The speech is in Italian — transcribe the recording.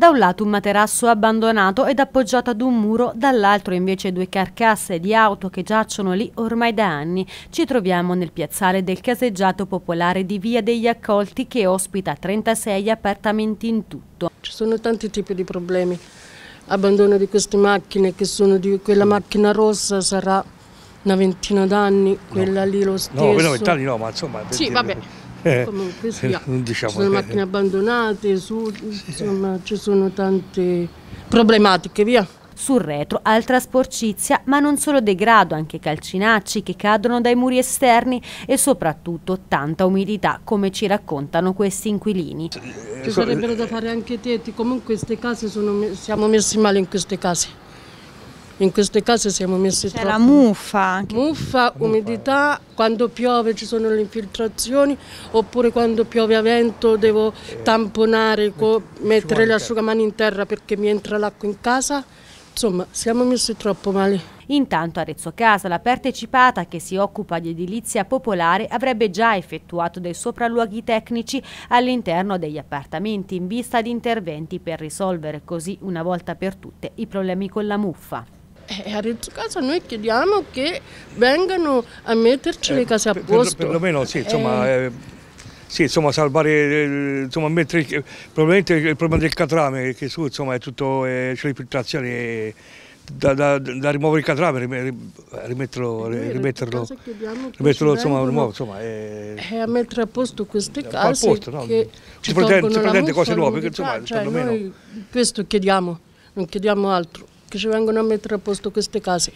Da un lato un materasso abbandonato ed appoggiato ad un muro, dall'altro invece due carcasse di auto che giacciono lì ormai da anni. Ci troviamo nel piazzale del caseggiato popolare di Via degli Accolti che ospita 36 appartamenti in tutto. Ci sono tanti tipi di problemi. Abbandono di queste macchine che sono di quella mm. macchina rossa sarà una ventina d'anni, quella no. lì lo stesso. No, quella ventina no, ma insomma... Sì, vabbè. Eh, comunque sia. Eh, diciamo ci sono eh, macchine abbandonate, su, sì. insomma ci sono tante problematiche, via. Sul retro altra sporcizia, ma non solo degrado, anche calcinacci che cadono dai muri esterni e soprattutto tanta umidità, come ci raccontano questi inquilini. Ci sarebbero da fare anche tetti, comunque queste case sono, siamo messi male in queste case in queste case siamo messi troppo. C'è troppo. la muffa. Muffa, umidità, quando piove ci sono le infiltrazioni oppure quando piove a vento devo eh, tamponare, mettere l'asciugamano in terra perché mi entra l'acqua in casa. Insomma, siamo messi troppo male. Intanto Arezzo Casa, la partecipata che si occupa di edilizia popolare, avrebbe già effettuato dei sopralluoghi tecnici all'interno degli appartamenti in vista di interventi per risolvere così una volta per tutte i problemi con la muffa. Eh, eh, a Renzo Casa noi chiediamo che vengano a metterci eh, le case a posto. Per, perlomeno sì, insomma... Eh. eh sì, insomma, salvare, insomma, mettere, probabilmente il problema del catrame, che su, insomma, è tutto, eh, c'è l'infiltrazione da, da, da, rimuovere il catrame, rimetterlo, rimetterlo, rimetterlo insomma, rimuovo, insomma, è... e a mettere a posto queste case posto, no? che ci, ci prende, cose nuove, insomma, cioè, perlomeno... questo chiediamo, non chiediamo altro. que vengo a una metra puesto que este case.